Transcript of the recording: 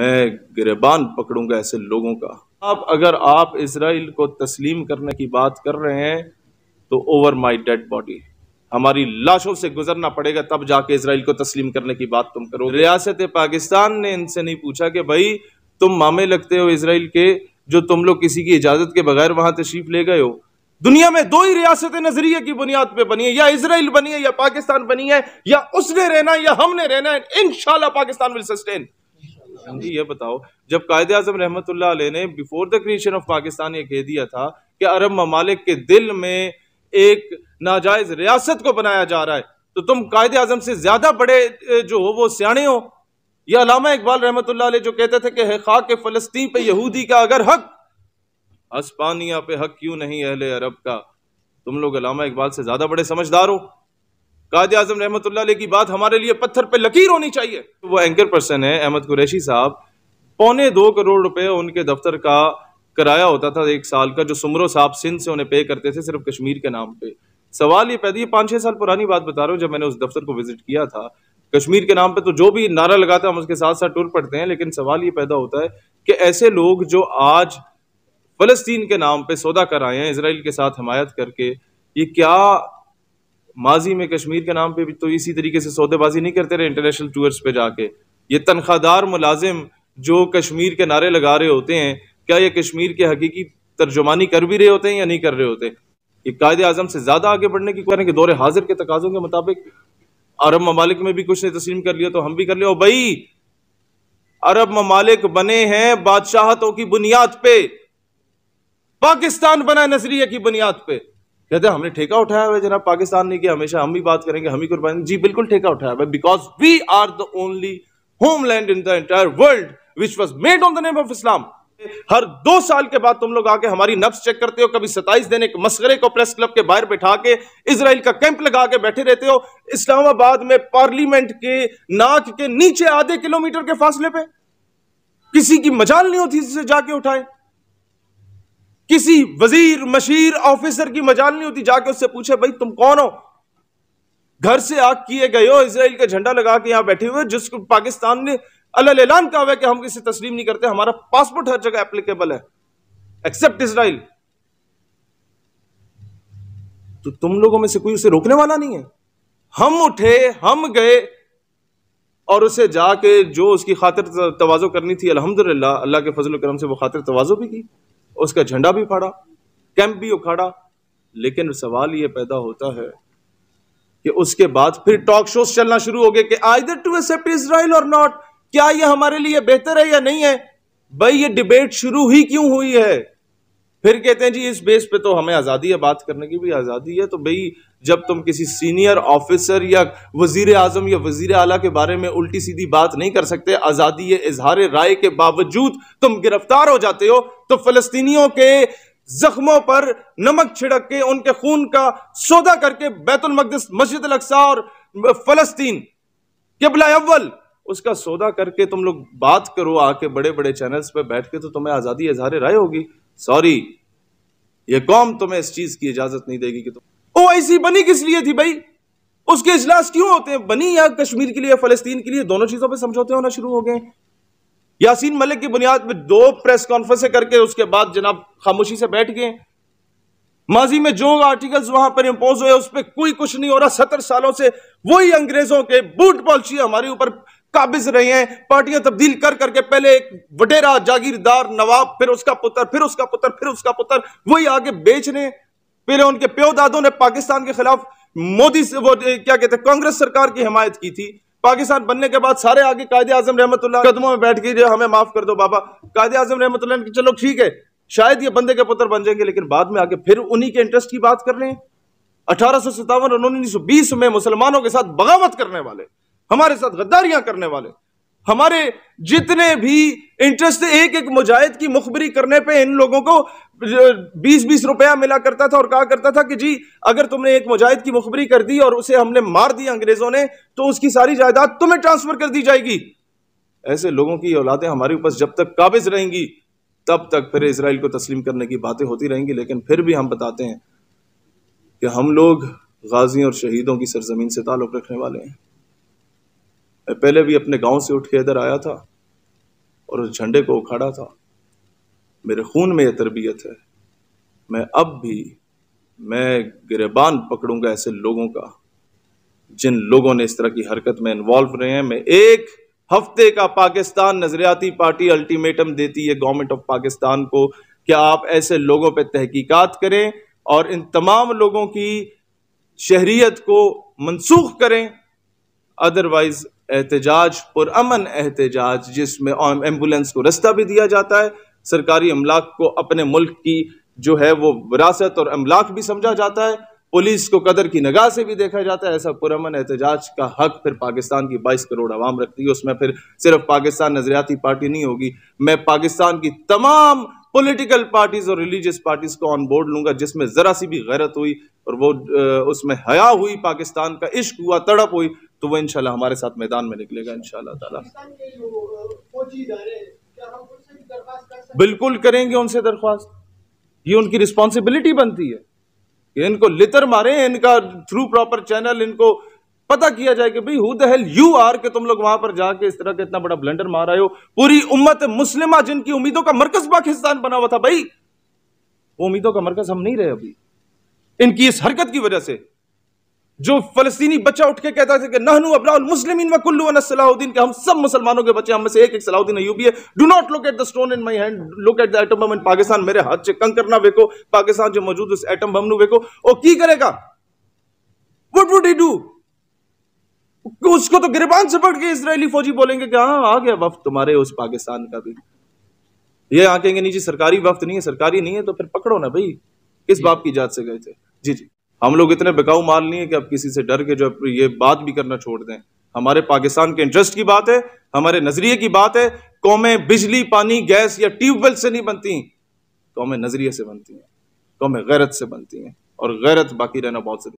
मैं गिरबान पकड़ूंगा ऐसे लोगों का अब अगर आप इसराइल को तस्लीम करने की बात कर रहे हैं तो ओवर माई डेड बॉडी हमारी लाशों से गुजरना पड़ेगा तब जाके इसराइल को तस्लीम करने की बात तुम करो रियासत पाकिस्तान ने इनसे नहीं पूछा कि भाई तुम मामे लगते हो इसराइल के जो तुम लोग किसी की इजाजत के बगैर वहां तशरीफ ले गए हो दुनिया में दो ही रियासतें नजरिए की बुनियाद पे बनी है या इसराइल बनी है या पाकिस्तान बनी है या उसने रहना है या हमने रहना है इन पाकिस्तान विल सस्टेन जी ये बताओ जब कायदे आजम रहमत ने before the creation of Pakistan ये कह दिया था कि अरब ममालिक के दिल में एक नाजायज रियासत को बनाया जा रहा है तो तुम कायदे आजम से ज्यादा बड़े जो हो वो सियाणे हो यह अलामा इकबाल रहमत जो कहते थे कि खाक के फलस्ती पे यहूदी का अगर हक हस्पानिया पे हक क्यों नहीं अहले अरब का तुम लोग अलामा इकबाल से ज्यादा बड़े समझदार हो कायद आजम रहमत की बात हमारे लिए पत्थर पर लकीर होनी चाहिए तो वो एंकर पर्सन है अहमद कुरैशी साहब पौने दो करोड़ रुपए उनके दफ्तर का कराया होता था एक साल का जो सुमरो साहब सिंध से उन्हें पे करते थे सिर्फ कश्मीर के नाम पे सवाल ये पैदा पांच छह साल पुरानी बात बता रहा हूँ जब मैंने उस दफ्तर को विजिट किया था कश्मीर के नाम पे तो जो भी नारा लगाते हैं हम उसके साथ साथ टूर पड़ते हैं लेकिन सवाल ये पैदा होता है कि ऐसे लोग जो आज फलस्तीन के नाम पे सौदा कराए हैं इसराइल के साथ हमायत करके ये क्या माजी में कश्मीर के नाम पे भी तो इसी तरीके से सौदेबाजी नहीं करते रहे इंटरनेशनल टूर्स पे जाके ये तनख्वाहदार मुलाजिम जो कश्मीर के नारे लगा रहे होते हैं क्या ये कश्मीर के हकीकी तर्जुमानी कर भी रहे होते हैं या नहीं कर रहे होते ये कायद आजम से ज़्यादा आगे बढ़ने की कहें कि दौरे हाजिर के तकाजों के मुताबिक अरब ममालिक में भी कुछ ने तस्लीम कर लिया तो हम भी कर लिया भाई अरब ममालिक बने हैं बादशाहतों की बुनियाद पे पाकिस्तान बना नजरिए की बुनियाद पे कहते हैं हमने ठेका उठाया हुआ है जनाब पाकिस्तान ने किया हमेशा हम ही बात करेंगे हम ही कुर्बानी जी बिल्कुल ठेका उठाया हुआ because we are the only homeland in the entire world which was made on the name of Islam हर दो साल के बाद तुम लोग आके हमारी नब्स चेक करते हो कभी सताइस देने के मस्करे को प्रेस क्लब के बाहर बैठा के इसराइल का कैंप लगा के बैठे रहते हो इस्लामाबाद में पार्लियामेंट के नाक के नीचे आधे किलोमीटर के फासले पे किसी की मजाल नहीं होती जिसे जाके उठाए किसी वजीर मशीर ऑफिसर की मजाल नहीं होती जाके उससे पूछे भाई तुम कौन हो घर से आग किए गए हो इसराइल का झंडा लगा के यहां बैठे हुए जिसको पाकिस्तान ने अलान कहा हुआ कि हम किसी तस्लीम नहीं करते हमारा पासपोर्ट हर जगह एप्लीकेबल है एक्सेप्ट इसराइल तो तुम लोगों में से कोई उसे रोकने वाला नहीं है हम उठे हम गए और उसे जाके जो उसकी खातिर तोज़ो करनी थी अल्हम्दुलिल्लाह अल्लाह के फजल करम से वो खातिर तोज़ो भी की उसका झंडा भी फाड़ा कैंप भी उखाड़ा लेकिन सवाल ये पैदा होता है कि उसके बाद फिर टॉक शोज चलना शुरू हो गए कि आइदर टू एक्सेप्ट इसराइल और नॉट क्या यह हमारे लिए बेहतर है या नहीं है भाई ये डिबेट शुरू ही क्यों हुई है फिर कहते हैं जी इस बेस पे तो हमें आज़ादी है बात करने की भी आज़ादी है तो भाई जब तुम किसी सीनियर ऑफिसर या वजीर आजम या वजीर आला के बारे में उल्टी सीधी बात नहीं कर सकते आज़ादी इजहार राय के बावजूद तुम गिरफ्तार हो जाते हो तो फलस्तीनियों के जख्मों पर नमक छिड़क के उनके खून का सौदा करके बैतुलमकदस मस्जिद अलसा और फलस्तीन कबला अव्वल उसका सौदा करके तुम लोग बात करो आके बड़े बड़े चैनल्स पर बैठ के तो तुम्हें आज़ादी इजहार राय होगी सॉरी ये कौम तुम्हें इस चीज की इजाजत नहीं देगी कि तुम ओ ऐसी बनी किस लिए थी भाई उसके इजलास क्यों होते हैं बनी या कश्मीर के लिए फलस्तीन के लिए दोनों चीजों पर समझौते होना शुरू हो गए यासीन मलिक की बुनियाद पर दो प्रेस कॉन्फ्रेंसें करके उसके बाद जनाब खामोशी से बैठ गए माजी में जो आर्टिकल्स वहां पर इंपोज हुए उस पर कोई कुछ नहीं हो रहा सत्तर सालों से वही अंग्रेजों के बूट पॉलिसी हमारे ऊपर काबिज रहे हैं पार्टियां तब्दील कर करके पहले एक वडेरा जागीरदार नवाब फिर उसका पुत्र फिर उसका पुत्र फिर उसका पुत्र वही आगे बेच रहे हैं पहले उनके प्यो दादों ने पाकिस्तान के खिलाफ मोदी से वो क्या कहते हैं कांग्रेस सरकार की हिमायत की थी पाकिस्तान बनने के बाद सारे आगे कायदे आजम रहमत कदमों में बैठ गई हमें माफ कर दो बाबा कायदे आजम रहमत चलो ठीक है शायद ये बंदे के पुत्र बन जाएंगे लेकिन बाद में आगे फिर उन्हीं के इंटरेस्ट की बात कर रहे हैं अठारह सौ सत्तावन और उन्नीस सौ बीस में मुसलमानों के साथ बगावत करने वाले हमारे साथ गद्दारियां करने वाले हमारे जितने भी इंटरेस्ट एक एक मुजाहिद की मुखबरी करने पे इन लोगों को बीस बीस रुपया मिला करता था और कहा करता था कि जी अगर तुमने एक मुजाहिद की मुखबरी कर दी और उसे हमने मार दिया अंग्रेजों ने तो उसकी सारी जायदाद तुम्हें ट्रांसफर कर दी जाएगी ऐसे लोगों की औलादें हमारे ऊपर जब तक काबिज रहेंगी तब तक फिर इसराइल को तस्लीम करने की बातें होती रहेंगी लेकिन फिर भी हम बताते हैं कि हम लोग गाजियों और शहीदों की सरजमीन से ताल्लुक़ रखने वाले हैं मैं पहले भी अपने गांव से उठ के इधर आया था और उस झंडे को उखाड़ा था मेरे खून में यह तरबियत है मैं अब भी मैं गिरबान पकड़ूंगा ऐसे लोगों का जिन लोगों ने इस तरह की हरकत में इन्वॉल्व रहे हैं मैं एक हफ्ते का पाकिस्तान नजरियाती पार्टी अल्टीमेटम देती है गवर्नमेंट ऑफ पाकिस्तान को कि आप ऐसे लोगों पर तहकीकात करें और इन तमाम लोगों की शहरीत को मनसूख करें अदरवाइज एहतजाज अमन एहतजाज जिसमें एम्बुलेंस को रास्ता भी दिया जाता है सरकारी अमलाक को अपने मुल्क की जो है वो विरासत और अमलाक भी समझा जाता है पुलिस को कदर की नगाह से भी देखा जाता है ऐसा पुरमन एहतजाज का हक फिर पाकिस्तान की बाईस करोड़ आवाम रखती है उसमें फिर सिर्फ पाकिस्तान नजरियाती पार्टी नहीं होगी मैं पाकिस्तान की तमाम पॉलिटिकल पार्टीज और रिलीजियस पार्टीज को ऑन बोर्ड लूंगा जिसमें जरा सी भी गैरत हुई और वो उसमें हया हुई पाकिस्तान का इश्क हुआ तड़प हुई तो वो इनशाला हमारे साथ मैदान में निकलेगा इनशाला तला बिल्कुल करेंगे उनसे दरख्वास्त ये उनकी रिस्पॉन्सिबिलिटी बनती है इनको लितर मारे इनका थ्रू प्रॉपर चैनल इनको पता किया जाए कि भाई who the hell you are के तुम लोग वहां पर जाके इस तरह का इतना बड़ा ब्लेंडर मार आए हो पूरी उम्मत मुस्लिमा जिनकी उम्मीदों का मरकज पाकिस्तान बना हुआ था भाई वो उम्मीदों का मरकज हम नहीं रहे अभी इनकी इस हरकत की वजह से जो फलस्तीनी बच्चा उठ के कहता था कि नहनू अबराउल मुस्लिमीन वकुल्लू सलाहुद्दीन के हम सब मुसलमानों के बच्चे हम में से एक एक सलाहुद्दीन अयूबी है do not look at the stone in my hand look at the atom bomb in Pakistan मेरे हाथ से कंकर ना वेको पाकिस्तान जो मौजूद उस एटम बम नु वेको की करेगा वट वुड ही डू उसको तो गिरबान से पड़ के इसराइली फौजी बोलेंगे कि हाँ आ गया वफ्त तुम्हारे उस पाकिस्तान का भी ये यहाँ कहेंगे नहीं जी सरकारी वफ्त नहीं है सरकारी नहीं है तो फिर पकड़ो ना भाई किस बाप की जात से गए थे जी जी हम लोग इतने बेकाऊ माल नहीं है कि अब किसी से डर के जो ये बात भी करना छोड़ दें हमारे पाकिस्तान के इंटरेस्ट की बात है हमारे नजरिए की बात है कौमें बिजली पानी गैस या ट्यूबवेल से नहीं बनती कौमें नजरिए से बनती हैं कौमें गैरत से बनती हैं और गैरत बाकी रहना बहुत जरूरी